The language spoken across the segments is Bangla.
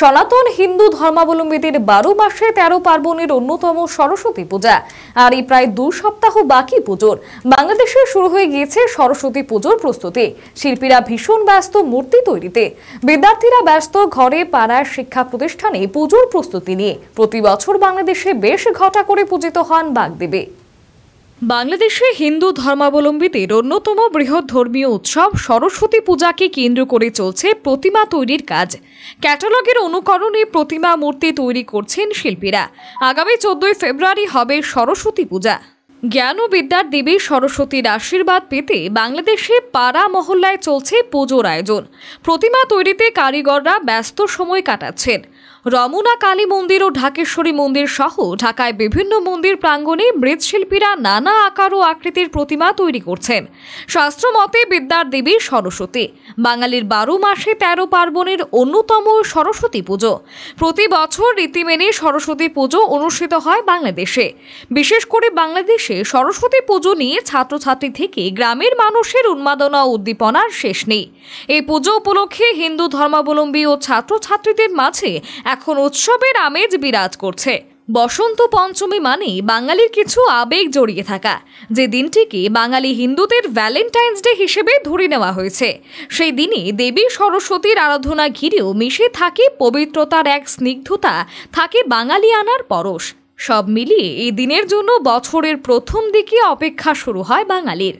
সনাতন হিন্দু ধর্মাবলম্বীদের বারো মাসে তেরো পার্বণের অন্যতম সরস্বতী পূজা আর এই প্রায় দু সপ্তাহ বাকি পুজোর বাংলাদেশে শুরু হয়ে গিয়েছে সরস্বতী পুজোর প্রস্তুতি শিল্পীরা ভীষণ ব্যস্ত মূর্তি তৈরিতে বিদ্যার্থীরা ব্যস্ত ঘরে পাড়ার শিক্ষা প্রতিষ্ঠানে পুজোর প্রস্তুতি নিয়ে প্রতি বছর বাংলাদেশে বেশ ঘটা করে পূজিত হন বাগদেবী বাংলাদেশে হিন্দু ধর্মাবলম্বীদের অন্যতম বৃহৎ ধর্মীয় উৎসব সরস্বতী পূজাকে কেন্দ্র করে চলছে প্রতিমা তৈরির কাজ ক্যাটালগের অনুকরণে প্রতিমা মূর্তি তৈরি করছেন শিল্পীরা আগামী চোদ্দই ফেব্রুয়ারি হবে সরস্বতী পূজা জ্ঞান ও বিদ্যার দেবী সরস্বতীর আশীর্বাদ পেতে বাংলাদেশে পাড়া মহল্লায় চলছে পুজোর আয়োজন প্রতিমা তৈরিতে কারিগররা ব্যস্ত সময় কাটাচ্ছেন রমনা কালী মন্দির ও ঢাকেশ্বরী মন্দির সহ ঢাকায় বিভিন্ন মন্দির প্রাঙ্গণে মৃৎশিল্পীরা নানা আকার ও আকৃতির প্রতিমা তৈরি করছেন শাস্ত্র মতে বিদ্যার দেবী সরস্বতী বাঙালির বারো মাসে তেরো পার্বণের অন্যতম সরস্বতী পুজো প্রতি বছর রীতি মেনে সরস্বতী পুজো অনুষ্ঠিত হয় বাংলাদেশে বিশেষ করে বাংলাদেশে সরস্বতী পুজো নিয়ে ছাত্রছাত্রী থেকে গ্রামের মানুষের উন্মাদনা উদ্দীপনার শেষ নেই এই পুজো উপলক্ষে হিন্দু ধর্মাবলম্বী ও ছাত্রছাত্রীদের মাঝে এখন উৎসবের আমেজ বিরাজ করছে বসন্ত পঞ্চমী মানেই বাঙালির কিছু আবেগ জড়িয়ে থাকা যে দিনটিকে বাঙালি হিন্দুদের ভ্যালেন্টাইন্স ডে হিসেবে ধরে নেওয়া হয়েছে সেই দিনে দেবী সরস্বতীর আরাধনা ঘিরেও মিশে থাকে পবিত্রতার এক স্নিগ্ধতা থাকে বাঙালি আনার পরশ সব মিলিয়ে এই দিনের জন্য বছরের প্রথম দিকে অপেক্ষা শুরু হয় বাঙালির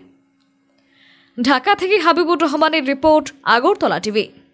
ঢাকা থেকে হাবিবুর রহমানের রিপোর্ট আগরতলা টিভি